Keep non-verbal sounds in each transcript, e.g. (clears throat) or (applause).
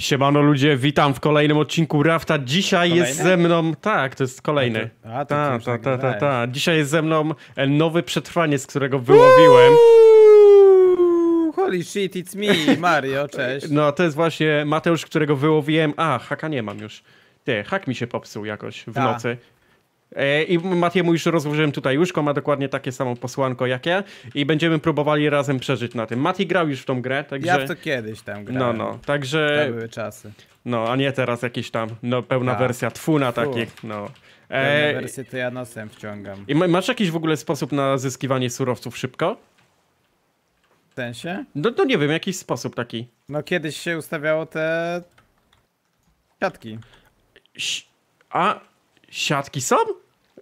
Siemano ludzie, witam w kolejnym odcinku Rafta. Dzisiaj kolejny? jest ze mną... Tak, to jest kolejny. A, to ta, ta, ta, ta, ta. Dzisiaj jest ze mną e, nowy z którego wyłowiłem. Uuu, holy shit, it's me, Mario, cześć. No, to jest właśnie Mateusz, którego wyłowiłem. A, haka nie mam już. Ty, hak mi się popsuł jakoś w Ta. nocy E, I Matiemu już rozłożyłem tutaj łóżko, ma dokładnie takie samo posłanko jak ja i będziemy próbowali razem przeżyć na tym. Mati grał już w tą grę, także... Ja w to kiedyś tam grałem. No, no, także... To były czasy. No, a nie teraz jakieś tam, no, pełna tak. wersja Twuna takich, no. E... wersja to ja nosem wciągam. I masz jakiś w ogóle sposób na zyskiwanie surowców szybko? W sensie? No, no nie wiem, jakiś sposób taki. No kiedyś się ustawiało te... siatki. A... Siatki są?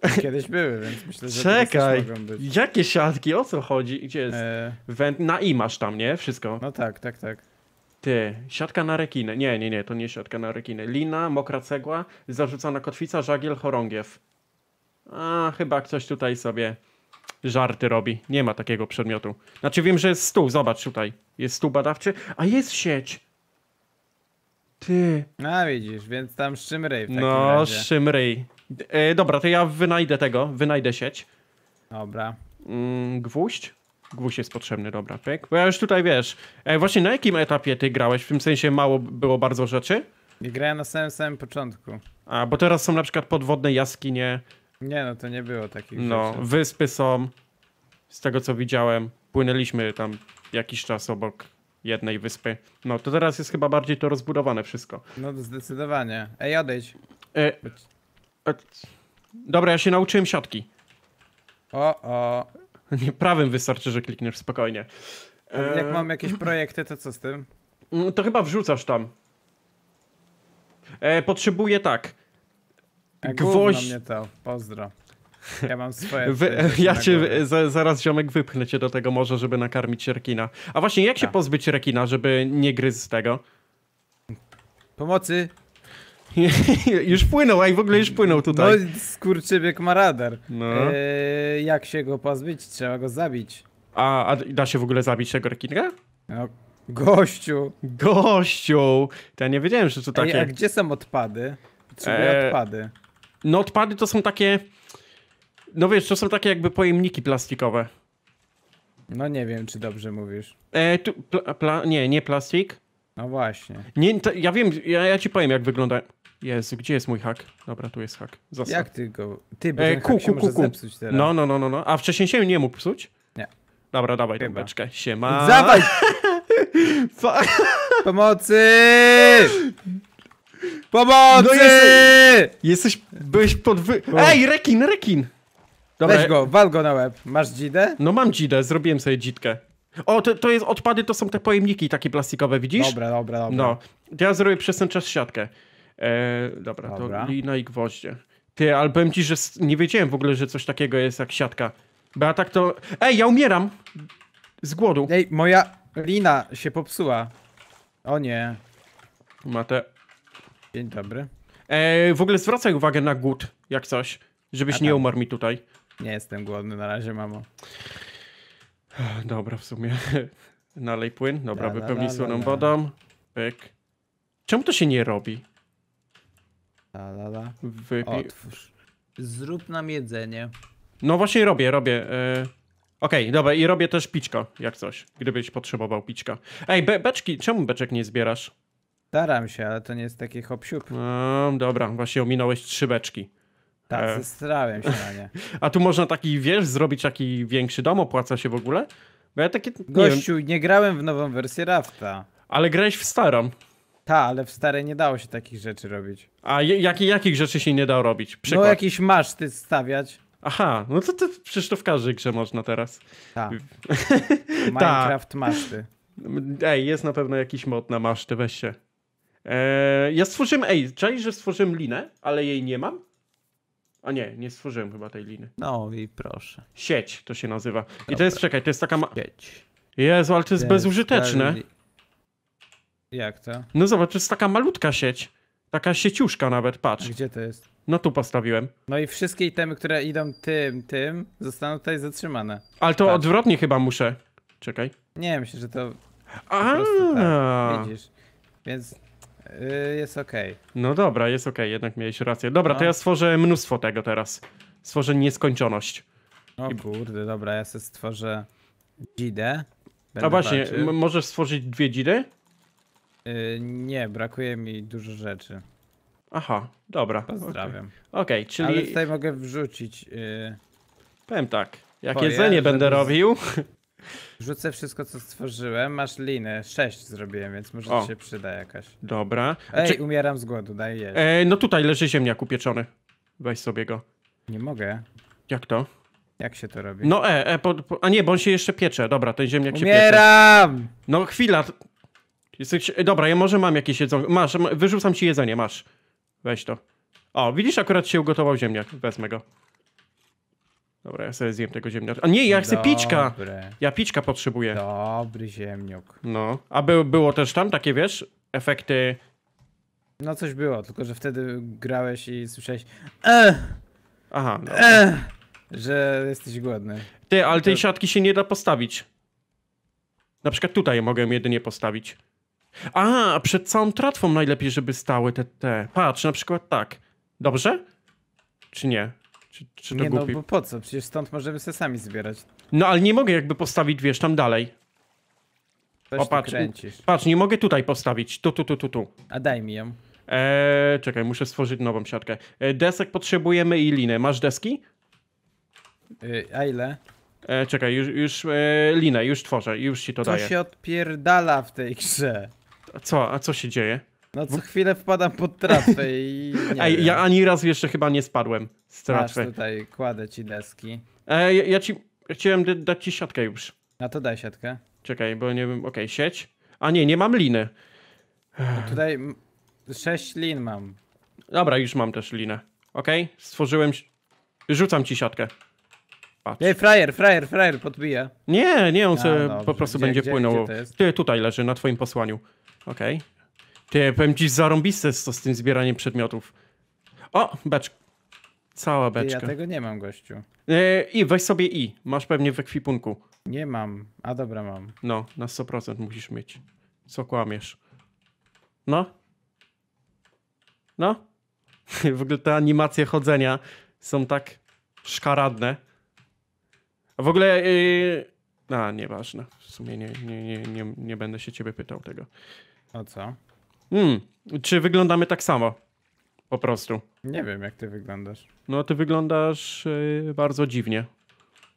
(laughs) Kiedyś były, więc myślę, że Czekaj, też mogą być. jakie siatki? O co chodzi? Gdzie jest? E... Na i masz tam, nie? Wszystko. No tak, tak, tak. Ty, siatka na rekinę. Nie, nie, nie, to nie siatka na rekinę. Lina, mokra cegła, zarzucona kotwica, żagiel, chorągiew. A, chyba ktoś tutaj sobie żarty robi. Nie ma takiego przedmiotu. Znaczy wiem, że jest stół, zobacz tutaj. Jest stół badawczy, a jest sieć. Ty. No widzisz, więc tam szymryj w takim No, razie. szymryj. E, dobra, to ja wynajdę tego, wynajdę sieć. Dobra. Mm, gwóźdź? Gwóźdź jest potrzebny, dobra, pyk. Bo ja już tutaj, wiesz, e, właśnie na jakim etapie ty grałeś? W tym sensie mało było bardzo rzeczy? I grałem na samym, samym początku. A, bo teraz są na przykład podwodne jaskinie. Nie, no to nie było takich No, rzeczy. wyspy są. Z tego co widziałem, płynęliśmy tam jakiś czas obok jednej wyspy. No, to teraz jest chyba bardziej to rozbudowane wszystko. No, zdecydowanie. Ej, odejdź. E, Dobra, ja się nauczyłem siatki. O, o. (laughs) Nie, prawym wystarczy, że klikniesz spokojnie. Jak e, mam jakieś (clears throat) projekty, to co z tym? Mm, to chyba wrzucasz tam. E, potrzebuję tak. Gwoźdź. mnie to, pozdro. Ja mam swoje. (laughs) Wy, ja cię za, zaraz ziomek wypchnę cię do tego morza, żeby nakarmić rekina. A właśnie jak się tak. pozbyć rekina, żeby nie gryzł z tego? Pomocy! (laughs) już płynął, a i w ogóle już płynął tutaj. No, skurczybiek ma radar. No. E, jak się go pozbyć? Trzeba go zabić. A, a da się w ogóle zabić tego rekinga? No, gościu. Gościu. To ja nie wiedziałem, że to takie... Ej, a gdzie są odpady? Potrzebuję e... odpady. No odpady to są takie... No wiesz, to są takie jakby pojemniki plastikowe. No nie wiem, czy dobrze mówisz. E, tu, pla, pla, nie, nie plastik. No właśnie. Nie, to, ja wiem, ja, ja ci powiem jak wygląda... Jezu, gdzie jest mój hak? Dobra, tu jest hak. Zasad. Jak ty go... Ty, bo e, ten ku, ku, ku, ku. zepsuć teraz. No, no, no, no, no. A wcześniej się nie mógł psuć? Nie. Dobra, dawaj tę beczkę. Siema. Zabaj! Pomocy! (laughs) Pomocy! No jesteś, jesteś... Byłeś pod wy... Ej, rekin, rekin! Dobra. Weź go, wal go na łeb. Masz dzidę? No mam dzidę, zrobiłem sobie dzidkę. O, to, to jest odpady, to są te pojemniki takie plastikowe, widzisz? Dobra, dobra, dobra. No. ja zrobię przez ten czas siatkę. E, dobra, dobra, to lina i gwoździe. Ty, ale powiem ci, że nie wiedziałem w ogóle, że coś takiego jest jak siatka. Bo ja tak to... Ej, ja umieram! Z głodu. Ej, moja lina się popsuła. O nie. Mate. Dzień dobry. E, w ogóle zwracaj uwagę na głód, jak coś. Żebyś nie tak. umarł mi tutaj. Nie jestem głodny na razie, mamo. Dobra, w sumie. (laughs) Nalej płyn. Dobra, wypełnij słoną wodą. Pyk. Czemu to się nie robi? La, la, la. Wypij. Otwórz. Zrób nam jedzenie. No właśnie robię, robię. Yy... Okej, okay, dobra, i robię też piczko, jak coś, gdybyś potrzebował piczka. Ej, be beczki, czemu beczek nie zbierasz? Staram się, ale to nie jest taki hop No, dobra, właśnie ominąłeś trzy beczki. Tak, e. zastanawiam się na nie. (laughs) A tu można taki, wiesz, zrobić taki większy dom, opłaca się w ogóle? Bo ja takie... Gościu, nie, nie grałem w nową wersję Rafta. Ale grałeś w starą. Ta, ale w starej nie dało się takich rzeczy robić. A jak, jakich rzeczy się nie dało robić? No, Przykład. No jakiś masz ty stawiać. Aha, no to, to przecież to w każdej grze można teraz. Tak. (laughs) Minecraft maszty. Ej, jest na pewno jakiś mod na maszty, weź się. Eee, ja stworzyłem, ej, czaj, że stworzyłem linę, ale jej nie mam. A nie, nie stworzyłem chyba tej liny. No i proszę. Sieć to się nazywa. Dobra. I to jest, czekaj, to jest taka ma... Sieć. Jezu, ale to jest, jest bezużyteczne. Jak to? No zobacz, to jest taka malutka sieć. Taka sieciuszka nawet, patrz. A gdzie to jest? No tu postawiłem. No i wszystkie itemy, które idą tym, tym, zostaną tutaj zatrzymane. Ale to tak. odwrotnie chyba muszę. Czekaj. Nie, myślę, że to... A, tak. Widzisz. Więc Y, jest ok. No dobra, jest ok, jednak miałeś rację. Dobra, no. to ja stworzę mnóstwo tego teraz. Stworzę nieskończoność. O I... kurde, dobra, ja sobie stworzę dzidę. Będę A właśnie, możesz stworzyć dwie dzidy? Yy, nie, brakuje mi dużo rzeczy. Aha, dobra. Pozdrawiam. Okej, okay. czyli... Ale tutaj mogę wrzucić... Yy... Powiem tak, jak Twoje, jedzenie będę robił... Rzucę wszystko, co stworzyłem. Masz liny. Sześć zrobiłem, więc może ci się przyda jakaś. Dobra. Ej, Czy... umieram z głodu, daj jeść. E, no tutaj leży ziemniak upieczony. Weź sobie go. Nie mogę. Jak to? Jak się to robi? No e, e po, po, a nie, bo on się jeszcze piecze. Dobra, ten ziemniak umieram! się piecze. Umieram! No chwila. Jesteś... E, dobra, ja może mam jakieś jedzenie. Masz, wyrzucam ci jedzenie, masz. Weź to. O, widzisz, akurat się ugotował ziemniak. Wezmę go. Dobra, ja sobie zjem tego ziemniaka. A nie, ja chcę Dobre. piczka! Ja piczka potrzebuję. Dobry ziemniok. No, a by, było też tam takie, wiesz, efekty... No coś było, tylko że wtedy grałeś i słyszałeś Ech! Aha, no. Ech! Że jesteś głodny. Ty, ale to... tej siatki się nie da postawić. Na przykład tutaj mogę jedynie postawić. A, przed całą tratwą najlepiej, żeby stały te, te. Patrz, na przykład tak. Dobrze? Czy nie? Czy, czy to nie, no, głupi? no bo po co? Przecież stąd możemy sobie sami zbierać. No ale nie mogę jakby postawić, wiesz, tam dalej. Coś o, patrz, patrz, nie mogę tutaj postawić. Tu, tu, tu, tu, tu. A daj mi ją. Eee, czekaj, muszę stworzyć nową siatkę. Eee, desek potrzebujemy i linę. Masz deski? Yy, a ile? Eee, czekaj, już, już e, linę, już tworzę, już ci to, to daję. Co się odpierdala w tej grze? A co, a co się dzieje? No co chwilę wpadam pod trawę i. (laughs) Ej, ja ani raz jeszcze chyba nie spadłem z trawy. tutaj kładę ci deski. Ej, ja, ja ci ja chciałem dać ci siatkę już. No to daj siatkę. Czekaj, bo nie wiem. Okej, okay, sieć. A nie, nie mam liny. No tutaj sześć lin mam. Dobra, już mam też linę. Okej, okay, stworzyłem. Rzucam ci siatkę. Patrz. Ej, frajer, frajer, frajer podbija. Nie, nie, on A, po prostu gdzie, będzie gdzie, płynął. Gdzie Ty tutaj leży na twoim posłaniu. Okej, ty, powiem ci, zarąbiste jest to z tym zbieraniem przedmiotów. O, beczka. Cała beczka. Ty, ja tego nie mam, gościu. E, I, weź sobie i. Masz pewnie w ekwipunku. Nie mam. A dobra, mam. No, na 100% musisz mieć. Co kłamiesz? No? No? (laughs) w ogóle te animacje chodzenia są tak szkaradne. A w ogóle... Yy... A, nieważne. W sumie nie, nie, nie, nie, nie będę się ciebie pytał tego. O co? Hmm, czy wyglądamy tak samo? Po prostu. Nie wiem, jak ty wyglądasz. No, ty wyglądasz yy, bardzo dziwnie.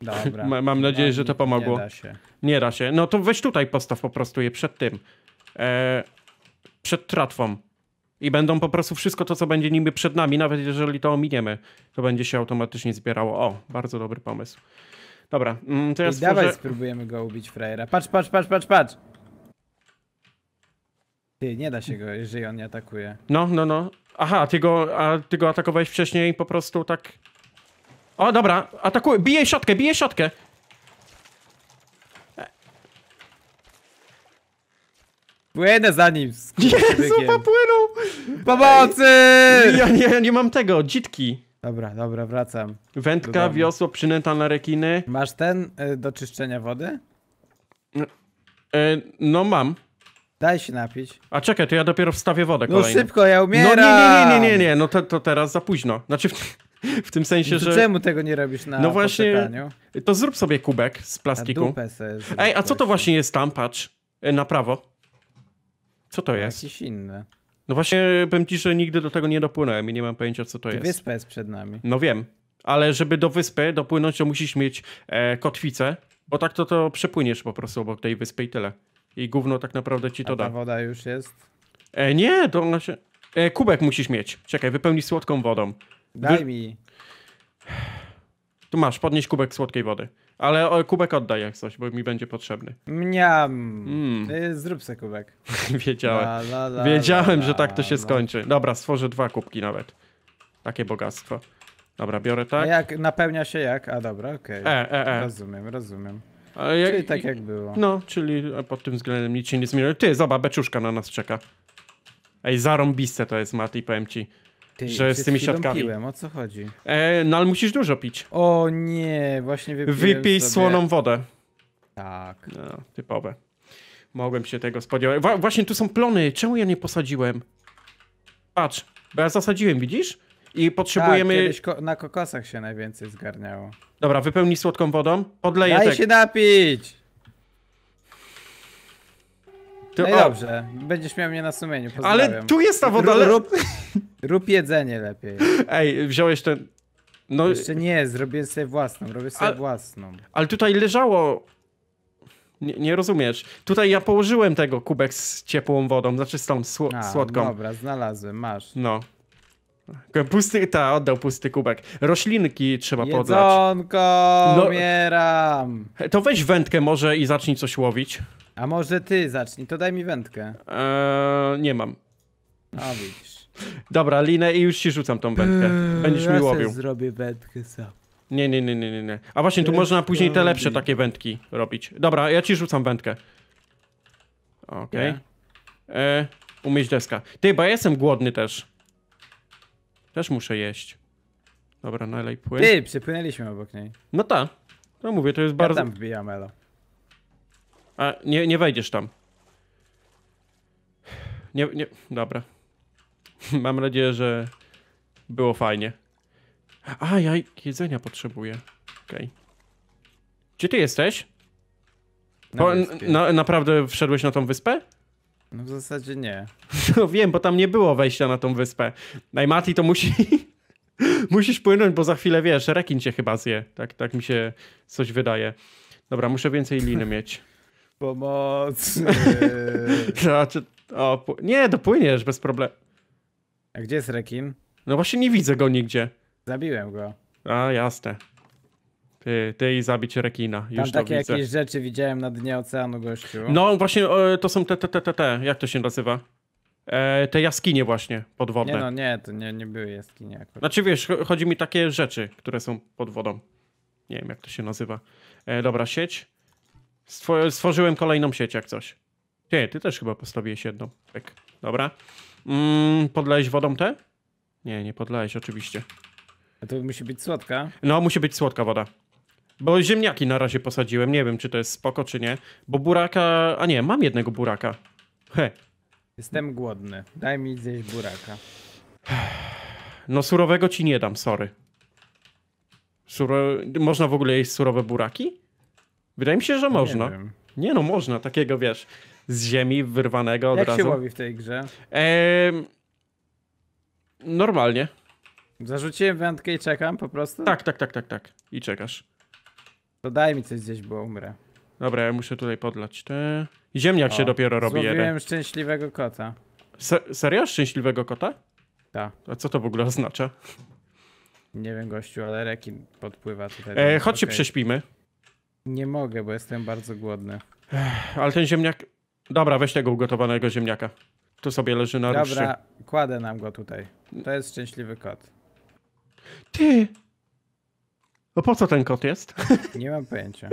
Dobra. Ma, mam nadzieję, no, że to pomogło. Nie da się. Nie da się. No to weź tutaj postaw po prostu je przed tym. E, przed tratwą. I będą po prostu wszystko to, co będzie nimi przed nami, nawet jeżeli to ominiemy, to będzie się automatycznie zbierało. O, bardzo dobry pomysł. Dobra, mm, to ja I stworzę... dawaj spróbujemy go ubić frajera. Patrz, patrz, patrz, patrz, patrz. Ty, nie da się go, jeżeli on nie atakuje. No, no, no. Aha, ty go, a ty go atakowałeś wcześniej po prostu tak... O, dobra, atakuje, bije siatkę, bije siatkę! Płynę za nim! Jezu, popłynął! Pomocy! Ej, ja nie, nie mam tego, dzitki. Dobra, dobra, wracam. Wędka, wiosło, przynęta na rekiny. Masz ten y, do czyszczenia wody? Y, y no mam. Daj się napić. A czekaj, to ja dopiero wstawię wodę No szybko, ja umieram! No nie, nie, nie, nie, nie, no to, to teraz za późno. Znaczy w, w tym sensie, no że... czemu tego nie robisz na No właśnie, poczekaniu? to zrób sobie kubek z plastiku. A Ej, a co to właśnie jest tam, patrz, y, na prawo? Co to jest? Jakieś inne. No właśnie, powiem ci, że nigdy do tego nie dopłynąłem i nie mam pojęcia, co to jest. Wyspa jest przed nami. No wiem, ale żeby do wyspy dopłynąć, to musisz mieć e, kotwicę, bo tak to to przepłyniesz po prostu obok tej wyspy i tyle. I gówno tak naprawdę ci to A ta da. woda już jest? E, nie, to ona się... E, kubek musisz mieć. Czekaj, wypełnij słodką wodą. Daj Wy... mi. Tu masz, podnieś kubek słodkiej wody. Ale o, kubek oddaj jak coś, bo mi będzie potrzebny. Mniam. Mm. Zrób sobie kubek. (laughs) Wiedziałem. La, la, la, Wiedziałem, że tak to się skończy. Dobra, stworzę dwa kubki nawet. Takie bogactwo. Dobra, biorę tak. A jak napełnia się jak? A dobra, okej. Okay. E, e, e. Rozumiem, rozumiem. Jak, czyli tak jak było. No, czyli pod tym względem nic się nie zmieniło. Ty, zobacz, beczuszka na nas czeka. Ej, zarąbiste to jest, Mati, powiem ci. Ty, że z tymi siatkami. Piłem, o co chodzi? E, no ale musisz dużo pić. O nie, właśnie wypiłem Wypij sobie... słoną wodę. Tak. No, typowe. Mogłem się tego spodziewać. Wa właśnie tu są plony, czemu ja nie posadziłem? Patrz, bo ja zasadziłem, widzisz? I tak, potrzebujemy... Tak, ko na kokosach się najwięcej zgarniało. Dobra, wypełnij słodką wodą, podleję Daj tak. się napić! To, no dobrze, będziesz miał mnie na sumieniu, pozdrawiam. Ale tu jest ta woda... Rób, rób, rób jedzenie lepiej. (laughs) Ej, wziąłeś ten... No... Jeszcze nie, zrobię sobie własną, robię sobie ale, własną. Ale tutaj leżało... Nie, nie, rozumiesz. Tutaj ja położyłem tego kubek z ciepłą wodą, znaczy z tą sł A, słodką. Dobra, znalazłem, masz. No. Pusty, ta, oddał pusty kubek. Roślinki trzeba Jedzonko, podlać. Jedzonko, no, umieram. To weź wędkę może i zacznij coś łowić. A może ty zacznij, to daj mi wędkę. Eee, nie mam. A widzisz. Dobra, linę i już ci rzucam tą wędkę. Będziesz eee, ja mi łowił. zrobię wędkę sam. Nie, nie, nie, nie, nie. A właśnie, tu można później te lepsze eee, takie wędki robić. Dobra, ja ci rzucam wędkę. Okej. Okay. Yeah. Eee, umyć deska. Ty, bo ja jestem głodny też. Też muszę jeść. Dobra, nalej no płyn. Ty, przypłynęliśmy obok niej. No ta. No mówię, to jest ja bardzo... tam wbijam, Elo. A, nie, nie wejdziesz tam. Nie, nie, dobra. (laughs) Mam nadzieję, że było fajnie. A, ja jedzenia potrzebuję. Okej. Okay. Gdzie ty jesteś? Na na, naprawdę wszedłeś na tą wyspę? No w zasadzie nie. (laughs) No wiem, bo tam nie było wejścia na tą wyspę. Najmati to musi... (laughs) Musisz płynąć, bo za chwilę wiesz, rekin cię chyba zje. Tak, tak mi się coś wydaje. Dobra, muszę więcej liny mieć. (laughs) Pomocy. znaczy, o, nie, dopłyniesz bez problemu. A gdzie jest rekin? No właśnie nie widzę go nigdzie. Zabiłem go. A, jasne. Ty, ty i zabić rekina. Już Tam takie widzę. jakieś rzeczy widziałem na dnie oceanu, gościu. No właśnie, to są te, te, te, te, te, jak to się nazywa? E, te jaskinie właśnie podwodne. Nie no, nie, to nie, nie były jaskinie akurat. Znaczy wiesz, chodzi mi takie rzeczy, które są pod wodą. Nie wiem, jak to się nazywa. E, dobra, sieć. Stwo stworzyłem kolejną sieć, jak coś. Ty, ty też chyba postawiłeś jedną. tak Dobra. Mm, wodą te? Nie, nie podlałeś, oczywiście. A to musi być słodka? No, musi być słodka woda. Bo ziemniaki na razie posadziłem, nie wiem czy to jest spoko czy nie. Bo buraka... A nie, mam jednego buraka. He. Jestem głodny. Daj mi zjeść buraka. No surowego ci nie dam, sorry. Surowe... Można w ogóle jeść surowe buraki? Wydaje mi się, że można. Nie, nie no, można. Takiego, wiesz, z ziemi wyrwanego od Jak razu. Jak się łowi w tej grze? Normalnie. Zarzuciłem wędkę i czekam po prostu? Tak, tak, tak, tak, tak. I czekasz. To daj mi coś gdzieś bo umrę. Dobra, ja muszę tutaj podlać te... Ziemniak o, się dopiero robi złowiłem jeden. szczęśliwego kota. Se serio? Szczęśliwego kota? Tak. A co to w ogóle oznacza? Nie wiem, gościu, ale rekin podpływa tutaj. E, chodźcie, okay. prześpimy. Nie mogę, bo jestem bardzo głodny. Ech, ale ten ziemniak... Dobra, weź tego ugotowanego ziemniaka. Tu sobie leży na Dobra, kładę nam go tutaj. To jest szczęśliwy kot. Ty, no po co ten kot jest? (laughs) Nie mam pojęcia.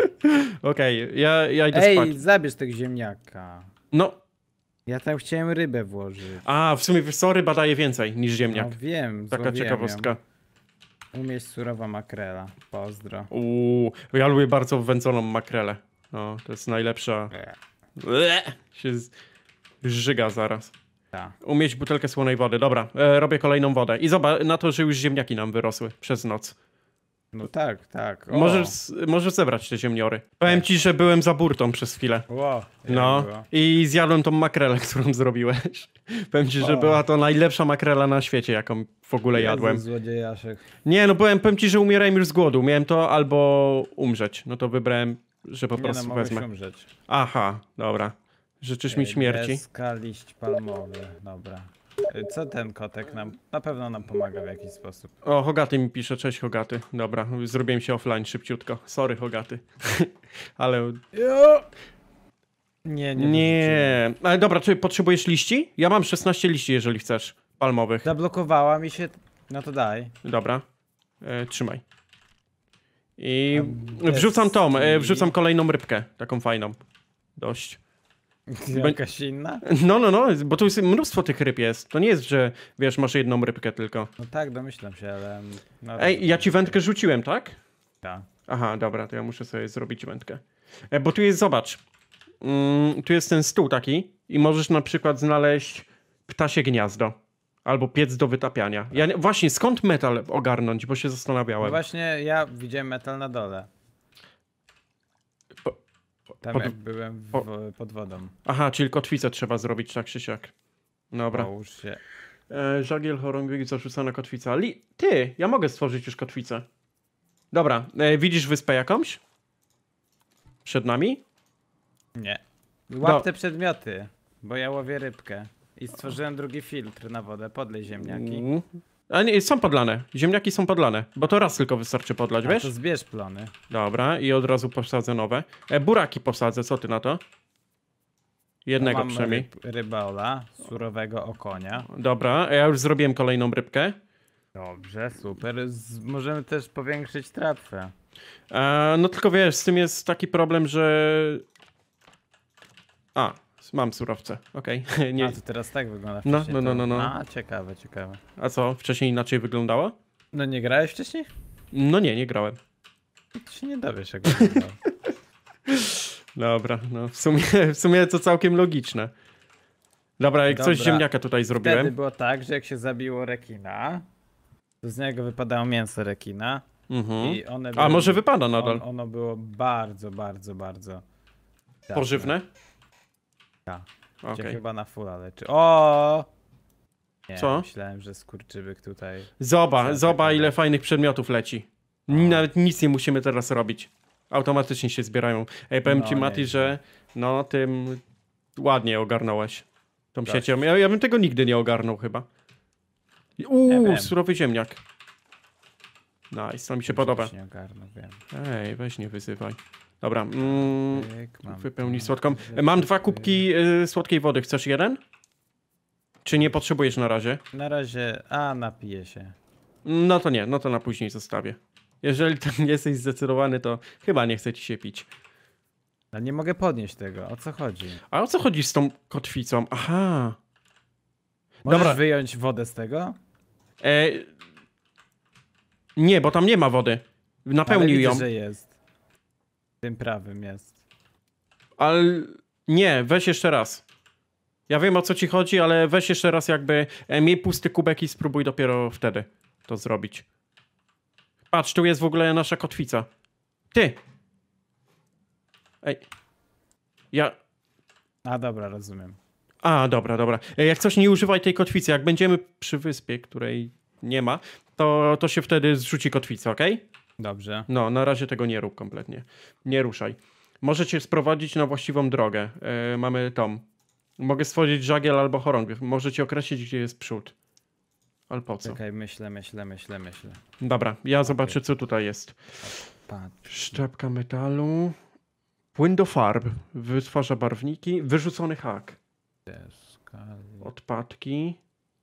Okej, okay, ja, ja idę Ej, spać. Ej, zabierz tego ziemniaka. No. Ja tam chciałem rybę włożyć. A, w sumie, wiesz ryba daje więcej niż ziemniak. No wiem, Taka ciekawostka. Umieć surowa makrela. Pozdro. Uuu, ja lubię bardzo wędzoną makrelę. No, to jest najlepsza. Ble. Się żyga zaraz. Ta. Umieć butelkę słonej wody. Dobra, e, robię kolejną wodę. I zobacz na to, że już ziemniaki nam wyrosły przez noc. No tak, tak. Możesz, możesz zebrać te ziemniory. Powiem ci, że byłem za burtą przez chwilę. Wow, no i zjadłem tą makrelę, (laughs) którą zrobiłeś. Powiem ci, że była to najlepsza makrela na świecie, jaką w ogóle jadłem. złodziejaszek. Nie, no powiem, powiem ci, że umierałem już z głodu. Miałem to albo umrzeć. No to wybrałem, że po Nie prostu no, wezmę. umrzeć. Aha, dobra. Życzysz Ej, mi śmierci? Deska, liść palmowy, dobra. Co ten kotek nam, na pewno nam pomaga w jakiś sposób. O, Hogaty mi pisze, cześć Hogaty. Dobra, zrobiłem się offline szybciutko. Sorry Hogaty. (laughs) Ale... Nie, nie. Nie. Ale dobra, czy potrzebujesz liści? Ja mam 16 liści, jeżeli chcesz. Palmowych. Zablokowała mi się, no to daj. Dobra. E, trzymaj. I wrzucam tą, e, wrzucam kolejną rybkę, taką fajną. Dość. Jakaś inna? No, no, no, bo tu jest mnóstwo tych ryb jest. To nie jest, że wiesz, masz jedną rybkę tylko. No tak, domyślam się, ale... No, Ej, ja ci wędkę rzuciłem, tak? Tak. Aha, dobra, to ja muszę sobie zrobić wędkę. E, bo tu jest, zobacz, mm, tu jest ten stół taki i możesz na przykład znaleźć ptasie gniazdo. Albo piec do wytapiania. Ja, właśnie, skąd metal ogarnąć, bo się zastanawiałem. No właśnie, ja widziałem metal na dole. Tam pod... jak byłem w, pod wodą. Aha, czyli kotwicę trzeba zrobić tak czy siak. Dobra. Połóż się. E, żagiel chorągwiec zarzucona kotwica. Li... Ty, ja mogę stworzyć już kotwicę. Dobra, e, widzisz wyspę jakąś? Przed nami? Nie. Łap te przedmioty, bo ja łowię rybkę. I stworzyłem drugi filtr na wodę, podlej ziemniaki. Mm. A nie, są podlane. Ziemniaki są podlane, bo to raz tylko wystarczy podlać, A wiesz? to zbierz plany. Dobra, i od razu posadzę nowe. E, buraki posadzę, co ty na to? Jednego Mam przynajmniej. Ryb, rybola, surowego okonia. Dobra, ja już zrobiłem kolejną rybkę. Dobrze, super. Z, możemy też powiększyć tratwę. E, no tylko wiesz, z tym jest taki problem, że... A, Mam surowce, okej. Okay. (laughs) Nie... A, to teraz tak wygląda. No, no, no, no, no. A, ciekawe, ciekawe. A co, wcześniej inaczej wyglądało? No nie grałeś wcześniej? No nie, nie grałem. To się nie dowiesz, jak wyglądało. (laughs) Dobra, no w sumie, w sumie to całkiem logiczne. Dobra, jak Dobra. coś ziemniaka tutaj zrobiłem. Wtedy było tak, że jak się zabiło rekina, to z niego wypadało mięso rekina. Mhm. I one były, A może wypada nadal? On, ono było bardzo, bardzo, bardzo. Dawne. Pożywne? Ja. Okay. chyba na fulla leczy. O! Nie, Co? myślałem, że skurczybyk tutaj... Zoba, zoba ile fajnych przedmiotów leci. No. Nawet nic nie musimy teraz robić. Automatycznie się zbierają. Ej, powiem no, ci Mati, nie. że no tym ładnie ogarnąłeś tą tak. siecią. Ja, ja bym tego nigdy nie ogarnął chyba. Uuu, surowy ziemniak. Nice, to mi się podoba. Się ogarnę, Ej, weź nie wyzywaj. Dobra. Mm, słodką. Mam dwa kubki y, słodkiej wody. Chcesz jeden? Czy nie potrzebujesz na razie? Na razie, a napiję się. No to nie, no to na później zostawię. Jeżeli tam (laughs) jesteś zdecydowany, to chyba nie chce ci się pić. Ale no nie mogę podnieść tego, o co chodzi? A o co chodzi z tą kotwicą? Aha. Możesz Dobra. wyjąć wodę z tego? E... Nie, bo tam nie ma wody. Napełnił Ale widzę, ją. Że jest. Tym prawym jest. Ale nie, weź jeszcze raz. Ja wiem o co ci chodzi, ale weź jeszcze raz jakby e, miej pusty kubek i spróbuj dopiero wtedy to zrobić. Patrz, tu jest w ogóle nasza kotwica. Ty! Ej. Ja... A dobra, rozumiem. A, dobra, dobra. E, jak coś nie używaj tej kotwicy. Jak będziemy przy wyspie, której nie ma, to, to się wtedy zrzuci kotwica, ok? Dobrze. No, na razie tego nie rób kompletnie. Nie ruszaj. Możecie sprowadzić na właściwą drogę. Yy, mamy tom. Mogę stworzyć żagiel albo chorągiew. Możecie określić, gdzie jest przód. Ale po co? Okej, myślę, myślę, myślę, myślę. Dobra, ja okay. zobaczę, co tutaj jest. Patrz. Szczepka metalu. Płyn do farb. Wytwarza barwniki. Wyrzucony hak. Odpadki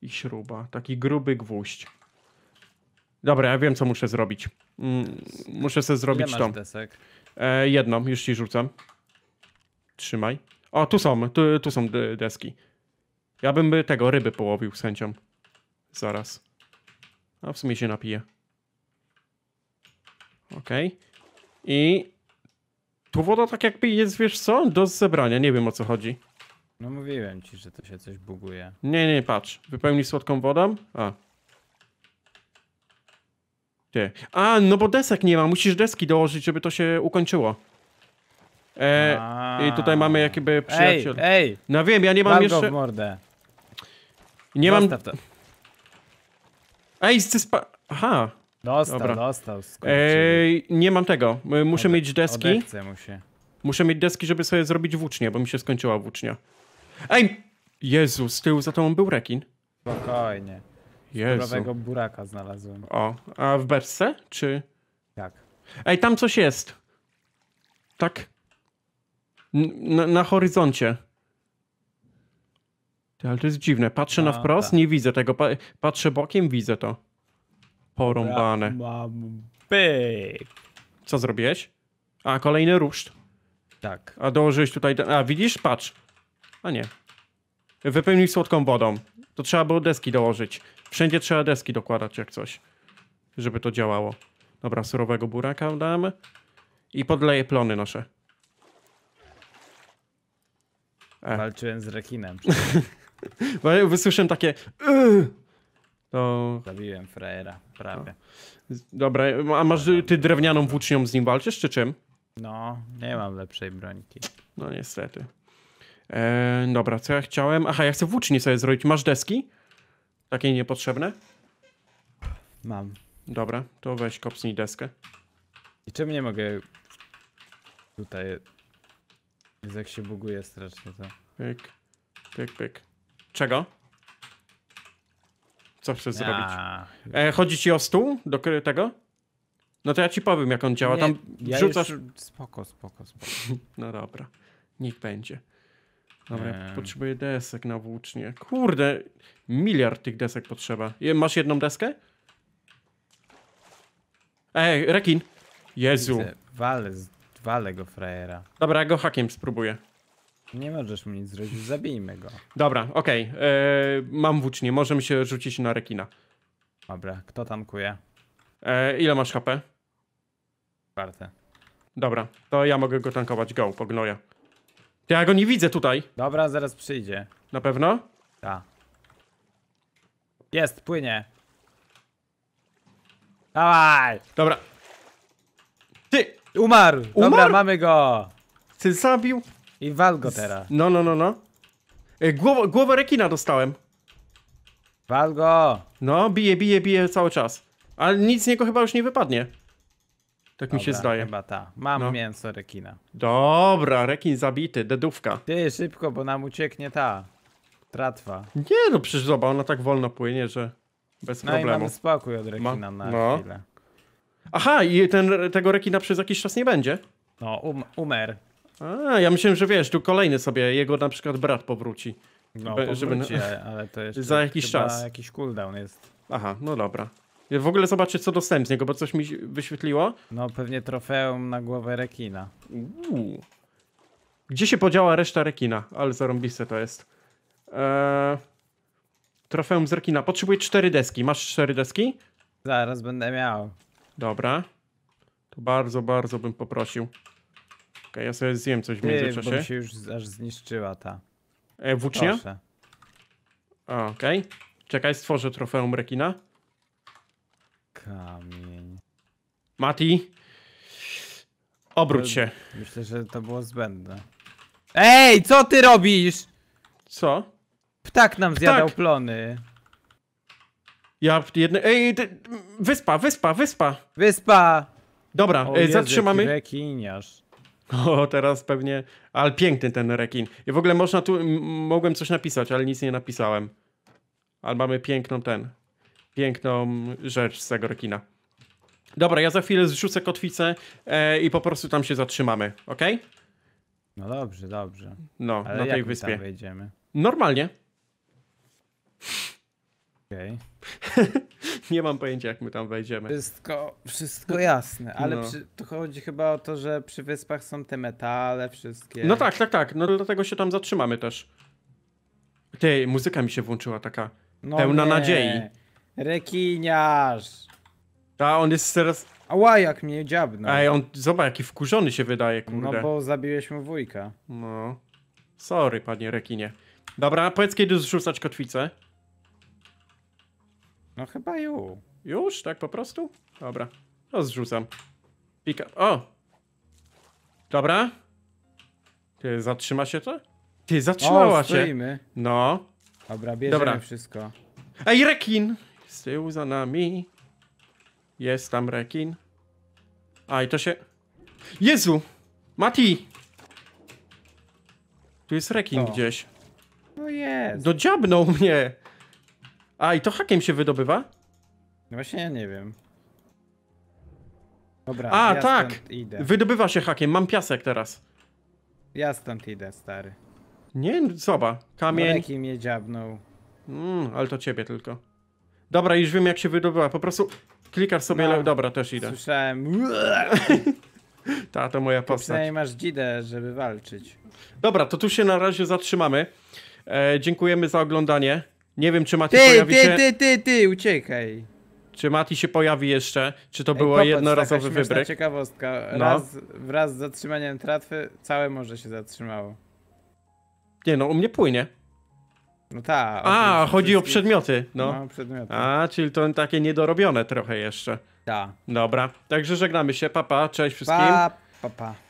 i śruba. Taki gruby gwóźdź. Dobra, ja wiem, co muszę zrobić. Mm, muszę sobie zrobić Ile masz tą. Desek? E, jedną, już ci rzucam. Trzymaj. O, tu są, tu, tu są deski. Ja bym tego ryby połowił z chęcią. Zaraz. A w sumie się napije. Okej. Okay. I tu woda tak jakby jest, wiesz co, do zebrania. Nie wiem o co chodzi. No mówiłem ci, że to się coś buguje. Nie, nie, patrz. Wypełnij słodką wodą. A, a, no bo desek nie ma, musisz deski dołożyć, żeby to się ukończyło. E, I tutaj mamy jakby przyjaciel. Ej, ej! No wiem, ja nie mam jeszcze. go w mordę. Nie mam... to. Ej, ty spa... Aha. Dostał, Dobra. dostał. skurczył. Ej, nie mam tego. Muszę Ode- mieć deski. mu się. Muszę mieć deski, żeby sobie zrobić włócznię, bo mi się skończyła włócznia. Ej! Jezu, z tyłu za tobą był rekin. Spokojnie. Dobrego buraka znalazłem. O, a w beczce? Czy? Tak. Ej, tam coś jest. Tak? N na horyzoncie. Ale to jest dziwne. Patrzę a, na wprost, tak. nie widzę tego. patrzę bokiem, widzę to. Porąbane. Mam byk. Co zrobiłeś? A, kolejny ruszt. Tak. A dołożyłeś tutaj... A, widzisz? Patrz. A nie. Wypełnij słodką wodą to trzeba było deski dołożyć. Wszędzie trzeba deski dokładać jak coś, żeby to działało. Dobra, surowego buraka damy i podleję plony nasze. E. Walczyłem z rekinem. (laughs) Bo ja wysłyszałem takie to... Zabiłem frajera, prawie. No. Dobra, a masz ty drewnianą włócznią z nim walczysz, czy czym? No, nie mam lepszej brońki. No niestety. E, dobra, co ja chciałem? Aha, ja chcę włócznie sobie zrobić. Masz deski? Takie niepotrzebne? Mam. Dobra, to weź kopsnij deskę. I czym nie mogę... Tutaj... jak się buguje strasznie to. Pyk, pyk, pyk. Czego? Co chcesz ja. zrobić? E, chodzi ci o stół do tego? No to ja ci powiem, jak on działa. Nie, Tam ja rzucasz. Już... Spoko, spoko, spoko. (laughs) no dobra. Niech będzie. Dobra, eee. potrzebuję desek na włócznie. Kurde, miliard tych desek potrzeba. Masz jedną deskę? Ej, rekin. Jezu. Wale, wale go frajera. Dobra, go hakiem spróbuję. Nie możesz mu nic zrobić, zabijmy go. Dobra, okej. Okay. E, mam włócznie, możemy się rzucić na rekina. Dobra, kto tankuje? E, ile masz HP? Czwarte. Dobra, to ja mogę go tankować. Go, pognoja. Ja go nie widzę tutaj. Dobra, zaraz przyjdzie. Na pewno? Tak. Jest, płynie. Dawaj! Dobra. Ty! Umarł! Dobra, Umarł? mamy go! Ty zabił? I wal go teraz. No, no, no, no. E, Głow głowę rekina dostałem. Wal go! No, bije, bije, bije cały czas. Ale nic z niego chyba już nie wypadnie. Tak Dobra, mi się zdaje. Chyba ta. Mam no. mięso rekina. Dobra, rekin zabity, dedówka. Ty, szybko, bo nam ucieknie ta tratwa. Nie no, przecież zobacz, ona tak wolno płynie, że bez no problemu. No i mamy spokój od rekina Ma... na no. chwilę. Aha, i ten, tego rekina przez jakiś czas nie będzie? No, um, umer. A, ja myślałem, że wiesz, tu kolejny sobie, jego na przykład brat powróci. No, Be, powróci, żeby... ale to (laughs) jest. Za jakiś czas. jakiś cooldown jest. Aha, no dobra. W ogóle zobaczę, co dostałem z niego, bo coś mi wyświetliło. No, pewnie trofeum na głowę rekina. Uuu. Gdzie się podziała reszta rekina? Ale zarąbiste to jest. Eee, trofeum z rekina. Potrzebuję cztery deski. Masz cztery deski? Zaraz będę miał. Dobra. To bardzo, bardzo bym poprosił. Ok, ja sobie zjem coś w międzyczasie. Ty, bo się już aż zniszczyła ta. E, włócznia? Proszę. Okej. Okay. Czekaj, stworzę trofeum rekina. Kamień. Mati, obróć się. Myślę, że to było zbędne. Ej, co ty robisz? Co? Ptak nam zjadał Ptak. plony. Ja jedne... Ej, ty... wyspa, wyspa, wyspa. Wyspa. Dobra, o, ej, zatrzymamy. rekiniarz. O, teraz pewnie... Ale piękny ten rekin. I w ogóle można tu... Mogłem coś napisać, ale nic nie napisałem. Ale mamy piękną ten piękną rzecz z tego rekina. Dobra, ja za chwilę zrzucę kotwicę e, i po prostu tam się zatrzymamy, ok? No dobrze, dobrze. No, Ale na tej jak wyspie. Tam wejdziemy? Normalnie. Okej. Okay. (laughs) nie mam pojęcia, jak my tam wejdziemy. Wszystko, wszystko jasne, ale no. przy, chodzi chyba o to, że przy wyspach są te metale, wszystkie. No tak, tak, tak. No dlatego się tam zatrzymamy też. Ty, muzyka mi się włączyła taka. No pełna nie. nadziei. Rekiniarz! A on jest teraz... Ała, jak mnie dziabnął. Ej, on, zobacz, jaki wkurzony się wydaje, kurde. No bo zabiłeś mu wujka. No. Sorry, panie rekinie. Dobra, powiedz kiedy zrzucać kotwicę. No chyba już. Już? Tak po prostu? Dobra. To zrzucam. Pika... O! Dobra. Ty, zatrzyma się to? Ty, zatrzymała o, się. No. Dobra, bierzemy Dobra. wszystko. Ej, rekin! Z tyłu za nami. Jest tam rekin. A i to się... Jezu! Mati! Tu jest rekin gdzieś. No jest. Dodziabnął no mnie! A i to hakiem się wydobywa? No właśnie ja nie wiem. Dobra, A, ja tak! Wydobywa się hakiem, mam piasek teraz. Ja stąd idę, stary. Nie, soba. No Kamień. Jaki mnie dziabnął. Mm, ale to ciebie tylko. Dobra, już wiem jak się wydobyła. Po prostu klikasz sobie, no. dobra, też idę. Słyszałem. (laughs) Ta, to moja postać. Przynajmniej masz dzidę, żeby walczyć. Dobra, to tu się na razie zatrzymamy. E, dziękujemy za oglądanie. Nie wiem, czy Mati ty, pojawi ty, się... Ty, ty, ty, ty, uciekaj. Czy Mati się pojawi jeszcze? Czy to Ej, było popatrz, jednorazowy wybryk? ciekawostka. No. Raz, no. Wraz z zatrzymaniem tratwy całe morze się zatrzymało. Nie no, u mnie płynie. No tak. A, chodzi o przedmioty. No. no, przedmioty. A, czyli to takie niedorobione trochę jeszcze. Tak. Dobra, także żegnamy się. Papa, cześć wszystkim. Pa, pa, pa.